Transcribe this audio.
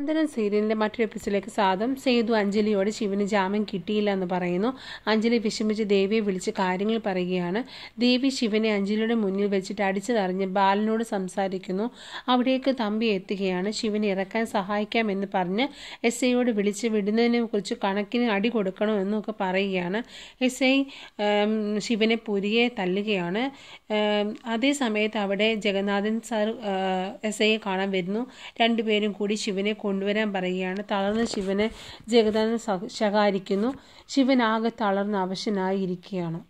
നന്ദനൻ സീരിയലിന്റെ മറ്റൊരു എപ്പിസോഡിലേക്ക് സാധം സേതു അഞ്ജലിയോട് ശിവന് ജാമ്യം കിട്ടിയില്ല എന്ന് പറയുന്നു അഞ്ജലി വിഷമിച്ച് ദേവിയെ വിളിച്ച് കാര്യങ്ങൾ പറയുകയാണ് ദേവി ശിവനെ അഞ്ജലിയുടെ മുന്നിൽ വെച്ചിട്ട് തറിഞ്ഞ് ബാലനോട് സംസാരിക്കുന്നു അവിടേക്ക് തമ്പി എത്തുകയാണ് ശിവനെ ഇറക്കാൻ സഹായിക്കാമെന്ന് പറഞ്ഞ് എസ് ഐയോട് വിളിച്ച് വിടുന്നതിനെ കുറിച്ച് കണക്കിന് അടി കൊടുക്കണമെന്നൊക്കെ പറയുകയാണ് എസ് ഐ ശിവനെ പുരിയെ തല്ലുകയാണ് അതേ സമയത്ത് അവിടെ ജഗന്നാഥൻ സാർ എസ് ഐയെ കാണാൻ വരുന്നു രണ്ടുപേരും കൂടി ശിവനെ കൊണ്ടുവരാൻ പറയുകയാണ് തളർന്ന ശിവനെ ജഗദാനൻ ശകാരിക്കുന്നു ശിവൻ ആകെ തളർന്ന് അവശനായിരിക്കുകയാണ്